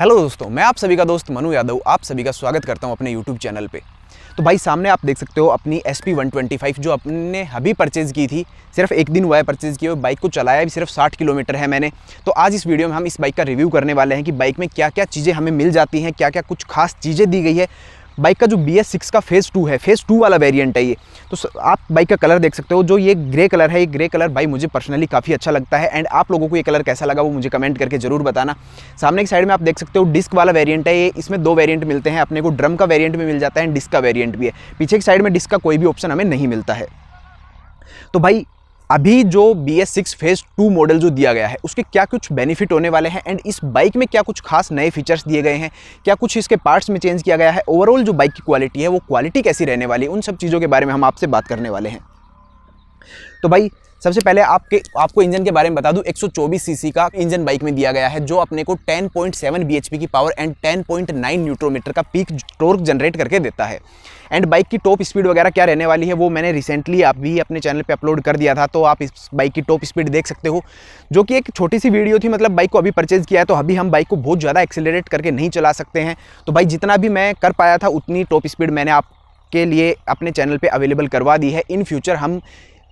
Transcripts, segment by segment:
hello दोस्तों मैं आप सभी का दोस्त मनु यादव आप सभी का स्वागत करता हूं अपने यूट्यूब चैनल पे तो भाई सामने आप देख सकते हो अपनी एस पी जो अपने अभी परचेज़ की थी सिर्फ एक दिन हुआ है परचेज़ किए हुए बाइक को चलाया भी सिर्फ 60 किलोमीटर है मैंने तो आज इस वीडियो में हम इस बाइक का रिव्यू करने वाले हैं कि बाइक में क्या क्या चीज़ें हमें मिल जाती हैं क्या क्या कुछ खास चीज़ें दी गई है बाइक का जो बी एस सिक्स का फेज़ टू है फेज़ टू वाला वेरिएंट है ये तो आप बाइक का कलर देख सकते हो जो ये ग्रे कलर है ये ग्रे कलर भाई मुझे पर्सनली काफ़ी अच्छा लगता है एंड आप लोगों को ये कलर कैसा लगा वो मुझे कमेंट करके ज़रूर बताना सामने की साइड में आप देख सकते हो डिस्क वाला वेरियंट है ये इसमें दो वेरियंट मिलते हैं अपने को ड्रम का वेरियंट भी मिल जाता है एंड डिस्क का वेरियंट भी है पीछे की साइड में डिस्क का कोई भी ऑप्शन हमें नहीं मिलता है तो भाई अभी जो B S six phase two model जो दिया गया है उसके क्या कुछ बेनिफिट होने वाले हैं एंड इस बाइक में क्या कुछ खास नए फीचर्स दिए गए हैं क्या कुछ इसके पार्ट्स में चेंज किया गया है ओवरऑल जो बाइक की क्वालिटी है वो क्वालिटी कैसी रहने वाली है उन सब चीज़ों के बारे में हम आपसे बात करने वाले हैं तो भाई सबसे पहले आपके आपको इंजन के बारे में बता दूं 124 सीसी का इंजन बाइक में दिया गया है जो अपने को 10.7 पॉइंट की पावर एंड 10.9 न्यूट्रोमीटर का पीक टोर्क जनरेट करके देता है एंड बाइक की टॉप स्पीड वगैरह क्या रहने वाली है वो मैंने रिसेंटली आप भी अपने चैनल पे अपलोड कर दिया था तो आप इस बाइक की टॉप स्पीड देख सकते हो जो कि एक छोटी सी वीडियो थी मतलब बाइक को अभी परचेज किया है तो अभी हम बाइक को बहुत ज़्यादा एक्सेलरेट करके नहीं चला सकते हैं तो भाई जितना भी मैं कर पाया था उतनी टॉप स्पीड मैंने आपके लिए अपने चैनल पर अवेलेबल करवा दी है इन फ्यूचर हम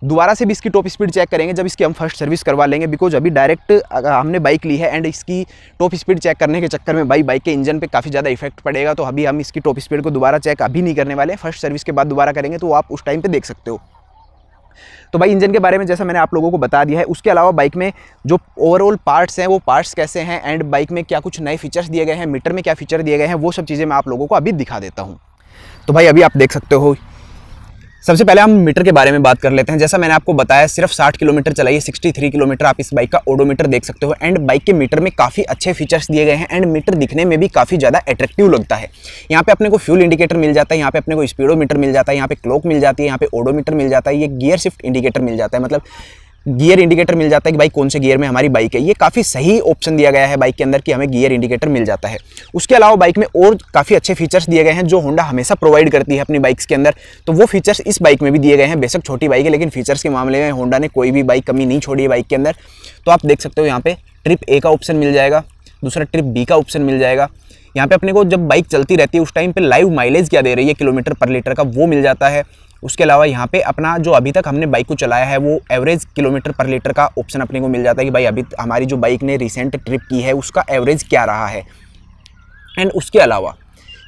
दोबारा से भी इसकी टॉप स्पीड चेक करेंगे जब इसकी हम फर्स्ट सर्विस करवा लेंगे बिकॉज अभी डायरेक्ट हमने बाइक ली है एंड इसकी टॉप स्पीड चेक करने के चक्कर में भाई बाइक के इंजन पे काफ़ी ज़्यादा इफेक्ट पड़ेगा तो अभी हम इसकी टॉप स्पीड को दोबारा चेक अभी नहीं करने वाले फर्स्ट सर्विस के बाद दोबारा करेंगे तो आप उस टाइम पर देख सकते हो तो भाई इंजन के बारे में जैसा मैंने आप लोगों को बता दिया है उसके अलावा बाइक में जो ओवरऑल पार्ट्स हैं वो पार्ट्स कैसे हैं एंड बाइक में क्या कुछ नए फीचर्स दिए गए हैं मीटर में क्या फीचर दिए गए हैं वो सब चीज़ें मैं आप लोगों को अभी दिखा देता हूँ तो भाई अभी आप देख सकते हो सबसे पहले हम मीटर के बारे में बात कर लेते हैं जैसा मैंने आपको बताया सिर्फ 60 किलोमीटर चलाइए 63 किलोमीटर आप इस बाइक का ओडोमीटर देख सकते हो एंड बाइक के मीटर में काफ़ी अच्छे फीचर्स दिए गए हैं एंड मीटर दिखने में भी काफ़ी ज़्यादा एट्रेक्टिव लगता है यहाँ पे अपने को फ्यूल इंडिकेटर मिल जाता है यहाँ पे अपने को मीटर मिल जाता है यहाँ पे क्लॉक मिल जाती है यहाँ पे ओडोमीटर मिल जाता है ये गियर शिफ्ट इंडिकेटर मिल जाता है मतलब गियर इंडिकेटर मिल जाता है कि भाई कौन से गियर में हमारी बाइक है ये काफ़ी सही ऑप्शन दिया गया है बाइक के अंदर कि हमें गियर इंडिकेटर मिल जाता है उसके अलावा बाइक में और काफ़ी अच्छे फीचर्स दिए गए हैं जो होंडा हमेशा प्रोवाइड करती है अपनी बाइक्स के अंदर तो वो फीचर्स इस बाइक में भी दिए गए हैं बेशक छोटी बाइक है लेकिन फीचर्स के मामले में होंडा ने कोई भी बाइक कमी नहीं छोड़ी है बाइक के अंदर तो आप देख सकते हो यहाँ पर ट्रिप ए का ऑप्शन मिल जाएगा दूसरा ट्रिप बी का ऑप्शन मिल जाएगा यहाँ पे अपने को जब बाइक चलती रहती है उस टाइम पे लाइव माइलेज क्या दे रही है किलोमीटर पर लीटर का वो मिल जाता है उसके अलावा यहाँ पे अपना जो अभी तक हमने बाइक को चलाया है वो एवरेज किलोमीटर पर लीटर का ऑप्शन अपने को मिल जाता है कि भाई अभी हमारी जो बाइक ने रिसेंट ट्रिप की है उसका एवरेज क्या रहा है एंड उसके अलावा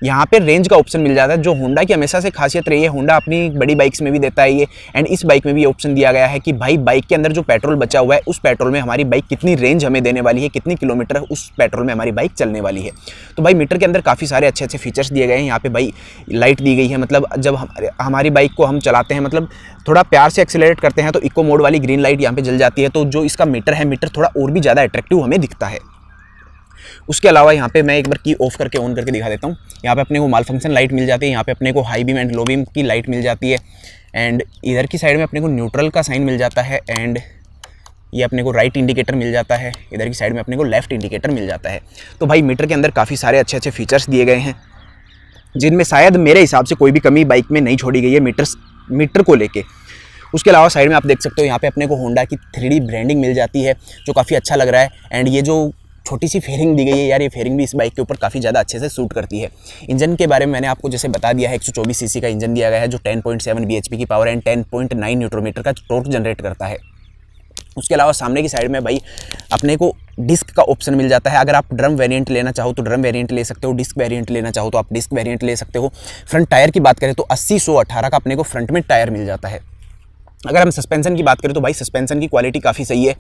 यहाँ पे रेंज का ऑप्शन मिल जाता है जो होंडा की हमेशा से खासियत रही है होंडा अपनी बड़ी बाइक्स में भी देता है ये एंड इस बाइक में भी ऑप्शन दिया गया है कि भाई बाइक के अंदर जो पेट्रोल बचा हुआ है उस पेट्रोल में हमारी बाइक कितनी रेंज हमें देने वाली है कितनी किलोमीटर उस पेट्रोल में हमारी बाइक चलने वाली है तो भाई मीटर के अंदर काफ़ी सारे अच्छे अच्छे फीचर्स दिए गए हैं यहाँ पर भाई लाइट दी गई है मतलब जब हमारी बाइक को हम चलाते हैं मतलब थोड़ा प्यार से एक्सेलेट करते हैं तो इको मोड वाली ग्रीन लाइट यहाँ पर जल जाती है तो जो इसका मीटर है मीटर थोड़ा और भी ज़्यादा अट्रैक्टिव हमें दिखता है उसके अलावा यहाँ पे मैं एक बार की ऑफ करके ऑन करके दिखा देता हूँ यहाँ पे अपने को माल फंक्शन लाइट मिल जाती है यहाँ पे अपने को high beam and low beam की लाइट मिल जाती है एंड इधर की साइड में अपने को न्यूट्रल का साइन मिल जाता है एंड ये अपने को राइट इंडिकेटर मिल जाता है इधर की साइड में अपने को लेफ्ट इंडिकेटर मिल जाता है तो भाई मीटर के अंदर काफ़ी सारे अच्छे अच्छे फीचर्स दिए गए हैं जिनमें शायद मेरे हिसाब से कोई भी कमी बाइक में नहीं छोड़ी गई है मीटर मीटर को लेके उसके अलावा साइड में आप देख सकते हो यहाँ पे अपने को होंडा की थ्री ब्रांडिंग मिल जाती है जो काफ़ी अच्छा लग रहा है एंड ये जो छोटी सी फेयरिंग दी गई है यार ये फेयरिंग भी इस बाइक के ऊपर काफ़ी ज़्यादा अच्छे से सूट करती है इंजन के बारे में मैंने आपको जैसे बता दिया है एक सौ का इंजन दिया गया है जो टेन पॉइंट की power and ten nine newton metre का टोर्क जनरेट करता है उसके अलावा सामने की साइड में भाई अपने को डिस्क का ऑप्शन मिल जाता है अगर आप ड्रम वेरिएंट लेना चाहो तो ड्रम वेरिएंट ले सकते हो डिस्क वेरिएंट लेना चाहो तो आप डिस्क वेरिएंट ले सकते हो फ्रंट टायर की बात करें तो अस्सी सौ अट्ठारह का अपने को फ्रंट में टायर मिल जाता है अगर हम सस्पेंसन की बात करें तो भाई सस्पेंसन की क्वालिटी काफ़ी सही है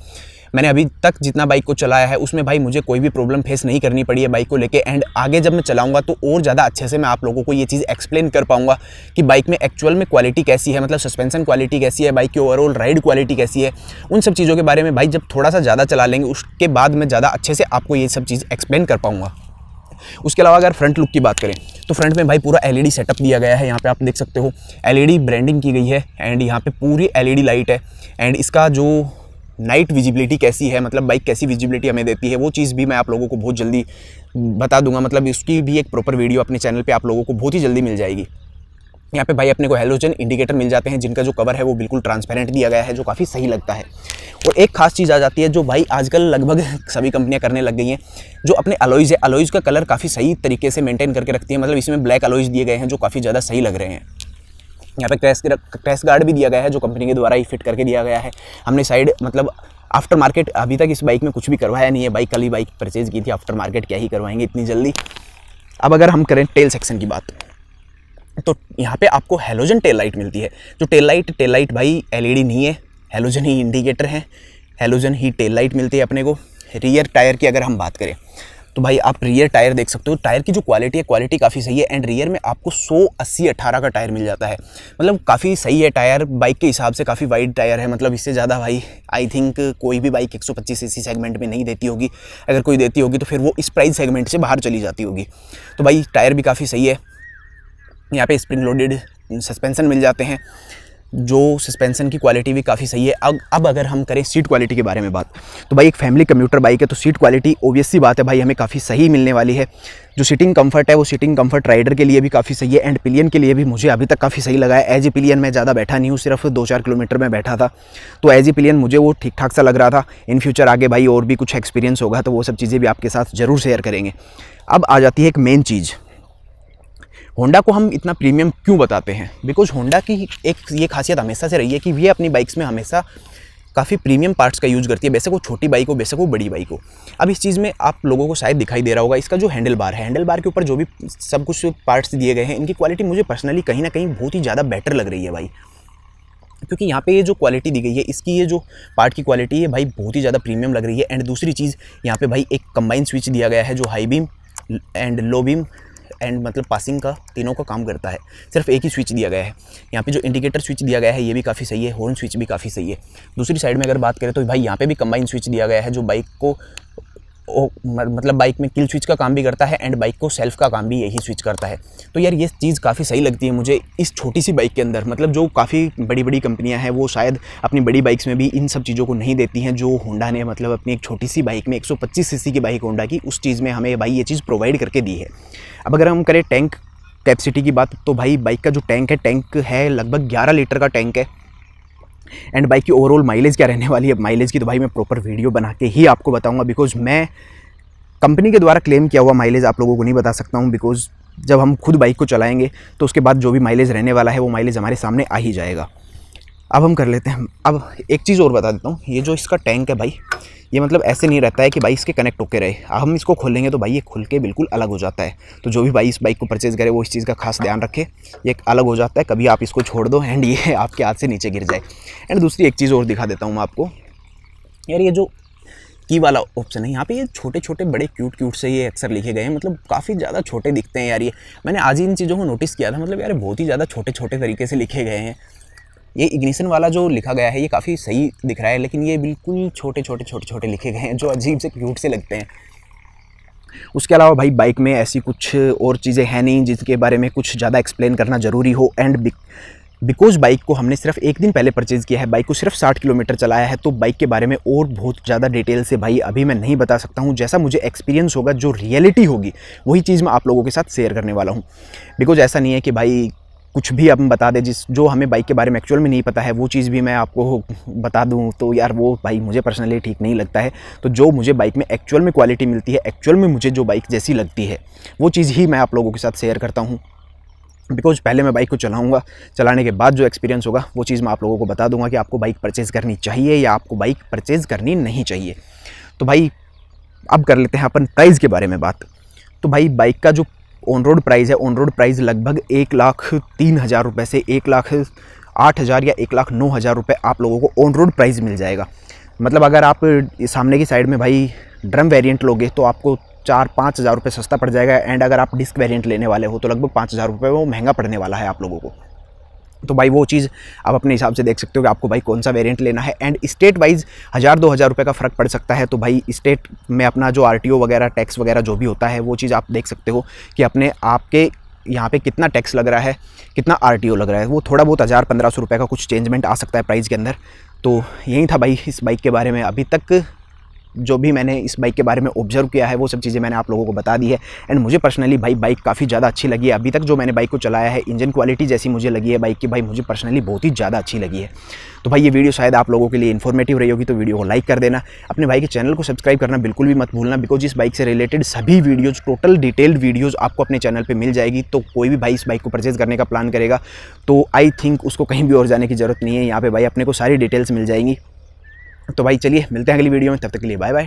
मैंने अभी तक जितना बाइक को चलाया है उसमें भाई मुझे कोई भी प्रॉब्लम फेस नहीं करनी पड़ी है बाइक को लेके एंड आगे जब मैं चलाऊंगा तो और ज़्यादा अच्छे से मैं आप लोगों को ये चीज़ एक्सप्लेन कर पाऊंगा कि बाइक में एक्चुअल में क्वालिटी कैसी है मतलब सस्पेंसन क्वालिटी कैसी है बाइक की ओवरऑल राइड क्वालिटी कैसी है उन सब चीज़ों के बारे में भाई जब थोड़ा सा ज़्यादा चला लेंगे उसके बाद मैं ज़्यादा अच्छे से आपको ये सब चीज़ एक्सप्लेन कर पाऊँगा उसके अलावा अगर फ्रंट लुक की बात करें तो फ्रंट में भाई पूरा एलईडी सेटअप e दिया गया है यहाँ पे आप देख सकते हो एलईडी ब्रांडिंग e की गई है एंड यहाँ पे पूरी एलईडी लाइट e है एंड इसका जो नाइट विजिबिलिटी कैसी है मतलब बाइक कैसी विजिबिलिटी हमें देती है वो चीज़ भी मैं आप लोगों को बहुत जल्दी बता दूंगा मतलब इसकी भी एक प्रॉपर वीडियो अपने चैनल पे आप लोगों को बहुत ही जल्दी मिल जाएगी यहाँ पे भाई अपने को हेलोजन इंडिकेटर मिल जाते हैं जिनका जो कवर है वो बिल्कुल ट्रांसपेरेंट दिया गया है जो काफ़ी सही लगता है और एक खास चीज़ आ जाती है जो भाई आजकल लगभग सभी कंपनियां करने लग गई हैं जो अपने अलोइज है अलोइज का कलर काफ़ी सही तरीके से मेंटेन करके रखती है मतलब इसमें ब्लैक अलोइज दिए गए हैं जो काफ़ी ज़्यादा सही लग रहे हैं यहाँ पे क्रैश क्रैश गार्ड भी दिया गया है जो कंपनी के द्वारा ही फिट करके दिया गया है हमने साइड मतलब आफ्टर मार्केट अभी तक इस बाइक में कुछ भी करवाया नहीं है बाइक कल ही बाइक परचेज़ की थी आफ्टर मार्केट क्या ही करवाएंगे इतनी जल्दी अब अगर हम करें टेल सेक्शन की बात तो यहाँ पे आपको हेलोजन टेल लाइट मिलती है जो टेल लाइट टेल लाइट भाई एलईडी e नहीं है हेलोजन ही इंडिकेटर है हेलोजन ही टेल लाइट मिलती है अपने को रियर टायर की अगर हम बात करें तो भाई आप रियर टायर देख सकते हो टायर की जो क्वालिटी है क्वालिटी काफ़ी सही है एंड रियर में आपको अस्सी अट्ठारह का टायर मिल जाता है मतलब काफ़ी सही है टायर बाइक के हिसाब से काफ़ी वाइड टायर है मतलब इससे ज़्यादा भाई आई थिंक कोई भी बाइक 125 सीसी सेगमेंट में नहीं देती होगी अगर कोई देती होगी तो फिर वो इस प्राइस सेगमेंट से बाहर चली जाती होगी तो भाई टायर भी काफ़ी सही है यहाँ पे स्प्रिंग लोडेड सस्पेंसन मिल जाते हैं जो सस्पेंसन की क्वालिटी भी काफ़ी सही है अब अब अगर हम करें सीट क्वालिटी के बारे में बात तो भाई एक फैमिली कम्प्यूटर बाइक है तो सीट क्वालिटी ओबियसली बात है भाई हमें काफ़ी सही मिलने वाली है जो सीटिंग कंफर्ट है वो सीटिंग कंफर्ट राइडर के लिए भी काफ़ी सही है एंड पिलियन के लिए भी मुझे अभी तक काफ़ी सही लगा है एज ए पिलियन मैं ज़्यादा बैठा नहीं हूँ सिर्फ दो चार किलोमीटर में बैठा था तो एज ए पिलियन मुझे वो ठीक ठाक सा लग रहा था इन फ्यूचर आगे भाई और भी कुछ एक्सपीरियंस होगा तो वो सब चीज़ें भी आपके साथ ज़रूर शेयर करेंगे अब आ जाती है एक मेन चीज़ होंडा को हम इतना प्रीमियम क्यों बताते हैं बिकॉज होंडा की एक ये खासियत हमेशा से रही है कि ये अपनी बाइक्स में हमेशा काफ़ी प्रीमियम पार्ट्स का यूज़ करती है वैसे वो छोटी बाइक हो वैसे वो बड़ी बाइक हो अब इस चीज़ में आप लोगों को शायद दिखाई दे रहा होगा इसका जो हैंडल बार है हैंडल बार के ऊपर जो भी सब कुछ पार्ट्स दिए गए हैं इनकी क्वालिटी मुझे पर्सनली कहीं ना कहीं बहुत ही ज़्यादा बेटर लग रही है भाई क्योंकि यहाँ पे ये जो क्वालिटी दी गई है इसकी ये जो पार्ट की क्वालिटी है भाई बहुत ही ज़्यादा प्रीमियम लग रही है एंड दूसरी चीज़ यहाँ पे भाई एक कंबाइन स्विच दिया गया है जो high beam and low beam and मतलब पासिंग का तीनों का काम करता है सिर्फ एक ही स्विच दिया गया है यहाँ पे जो इंडिकेटर स्विच दिया गया है ये भी काफ़ी सही है हॉर्न स्विच भी काफ़ी सही है दूसरी साइड में अगर बात करें तो भाई यहाँ पे भी कंबाइन स्विच दिया गया है जो बाइक को मतलब बाइक में किल स्विच का काम भी करता है एंड बाइक को सेल्फ का काम भी यही स्विच करता है तो यार ये चीज़ काफ़ी सही लगती है मुझे इस छोटी सी बाइक के अंदर मतलब जो काफ़ी बड़ी बड़ी कंपनियां हैं वो शायद अपनी बड़ी बाइक्स में भी इन सब चीज़ों को नहीं देती हैं जो होंडा ने मतलब अपनी एक छोटी सी बाइक में एक सौ की बाइक होंडा की उस चीज़ में हमें भाई ये चीज़ प्रोवाइड करके दी है अब अगर हम करें टैंक कैपेसिटी की बात तो भाई बाइक का जो टैंक है टैंक है लगभग ग्यारह लीटर का टैंक है एंड बाइक की ओवरऑल माइलेज क्या रहने वाली है माइलेज की तो भाई मैं प्रॉपर वीडियो बना के ही आपको बताऊँगा बिकॉज मैं कंपनी के द्वारा क्लेम किया हुआ माइलेज आप लोगों को नहीं बता सकता हूँ बिकॉज जब हम खुद बाइक को चलाएंगे तो उसके बाद जो भी माइलेज रहने वाला है वो माइलेज हमारे सामने आ ही जाएगा अब हम कर लेते हैं अब एक चीज़ और बता देता हूँ ये जो इसका टैंक है भाई ये मतलब ऐसे नहीं रहता है कि भाई इसके कनेक्ट होके रहे अब हम इसको खोलेंगे तो भाई ये खुल के बिल्कुल अलग हो जाता है तो जो भी भाई इस बाइक को परचेज़ करे वो इस चीज़ का खास ध्यान रखे ये अलग हो जाता है कभी आप इसको छोड़ दो एंड ये आपके हाथ से नीचे गिर जाए एंड दूसरी एक चीज़ और दिखा देता हूँ मैं आपको यार ये जो की वाला ऑप्शन है यहाँ पे ये छोटे छोटे बड़े क्यूट क्यूट से ये अक्सर लिखे गए हैं मतलब काफ़ी ज़्यादा छोटे दिखते हैं यार ये मैंने आज ही इन चीज़ों को नोटिस किया था मतलब यार बहुत ही ज़्यादा छोटे छोटे तरीके से लिखे गए हैं ये इग्निशन वाला जो लिखा गया है ये काफ़ी सही दिख रहा है लेकिन ये बिल्कुल छोटे छोटे छोटे छोटे लिखे गए हैं जो अजीब से क्यूट से लगते हैं उसके अलावा भाई बाइक में ऐसी कुछ और चीज़ें हैं नहीं जिसके बारे में कुछ ज़्यादा एक्सप्लेन करना ज़रूरी हो एंड बिकॉज बाइक को हमने सिर्फ एक दिन पहले परचेज़ किया है बाइक को सिर्फ 60 किलोमीटर चलाया है तो बाइक के बारे में और बहुत ज़्यादा डिटेल से भाई अभी मैं नहीं बता सकता हूँ जैसा मुझे एक्सपीरियंस होगा जो रियलिटी होगी वही चीज़ मैं आप लोगों के साथ शेयर करने वाला हूँ बिकॉज ऐसा नहीं है कि भाई कुछ भी हम बता दें जिस जो हमें बाइक के बारे में एक्चुअल में नहीं पता है वो चीज़ भी मैं आपको बता दूं तो यार वो भाई मुझे पर्सनली ठीक नहीं लगता है तो जो मुझे बाइक में एक्चुअल में क्वालिटी मिलती है एक्चुअल में मुझे जो बाइक जैसी लगती है वो चीज़ ही मैं आप लोगों के साथ शेयर करता हूँ बिकॉज पहले मैं बाइक को चलाऊंगा चलाने के बाद जो एक्सपीरियंस होगा वो चीज़ मैं आप लोगों को बता दूंगा कि आपको बाइक परचेज़ करनी चाहिए या आपको बाइक परचेज़ करनी नहीं चाहिए तो भाई अब कर लेते हैं अपन प्राइस के बारे में बात तो भाई बाइक का जो ऑन रोड प्राइस है ऑन रोड प्राइस लगभग एक लाख तीन हज़ार रुपये से एक लाख आठ हज़ार या एक लाख नौ हज़ार रुपये आप लोगों को ऑन रोड प्राइस मिल जाएगा मतलब अगर आप सामने की साइड में भाई ड्रम वेरिएंट लोगे तो आपको चार पाँच हज़ार रुपये सस्ता पड़ जाएगा एंड अगर आप डिस्क वेरिएंट लेने वाले हो तो लगभग पाँच हज़ार रुपये वो महंगा पड़ने वाला है आप लोगों को तो भाई वो चीज़ आप अपने हिसाब से देख सकते हो कि आपको भाई कौन सा वेरिएंट लेना है एंड स्टेट वाइज हज़ार दो हज़ार रुपये का फ़र्क पड़ सकता है तो भाई स्टेट में अपना जो आर वगैरह टैक्स वगैरह जो भी होता है वो चीज़ आप देख सकते हो कि अपने आपके यहाँ पे कितना टैक्स लग रहा है कितना आर लग रहा है वो थोड़ा बहुत हज़ार पंद्रह सौ रुपये का कुछ चेंजमेंट आ सकता है प्राइस के अंदर तो यही था भाई इस बाइक के बारे में अभी तक जो भी मैंने इस बाइक के बारे में ऑब्जर्व किया है वो सब चीज़ें मैंने आप लोगों को बता दी है एंड मुझे पर्सनली भाई बाइक काफ़ी ज़्यादा अच्छी लगी है अभी तक जो मैंने बाइक को चलाया है इंजन क्वालिटी जैसी मुझे लगी है बाइक की भाई मुझे पर्सनली बहुत ही ज़्यादा अच्छी लगी है तो भाई ये वीडियो शायद आप लोगों के लिए इन्फॉर्मेटिव रही होगी तो वीडियो को लाइक कर देना अपने भाई के चैनल को सब्सक्राइब करना बिल्कुल भी मत भूलना बिकॉज इस बाइक से रिलेटेड सभी वीडियोज़ टोटल डिटेल्ड वीडियोज़ आपको अपने चैनल पर मिल जाएगी तो कोई भी भाई इस बाइक को परचेज करने का प्लान करेगा तो आई थिंक उसको कहीं भी और जाने की ज़रूरत नहीं है यहाँ पर भाई अपने को सारी डिटेल्स मिल जाएंगी तो भाई चलिए मिलते हैं अगली वीडियो में तब तक के लिए बाय बाय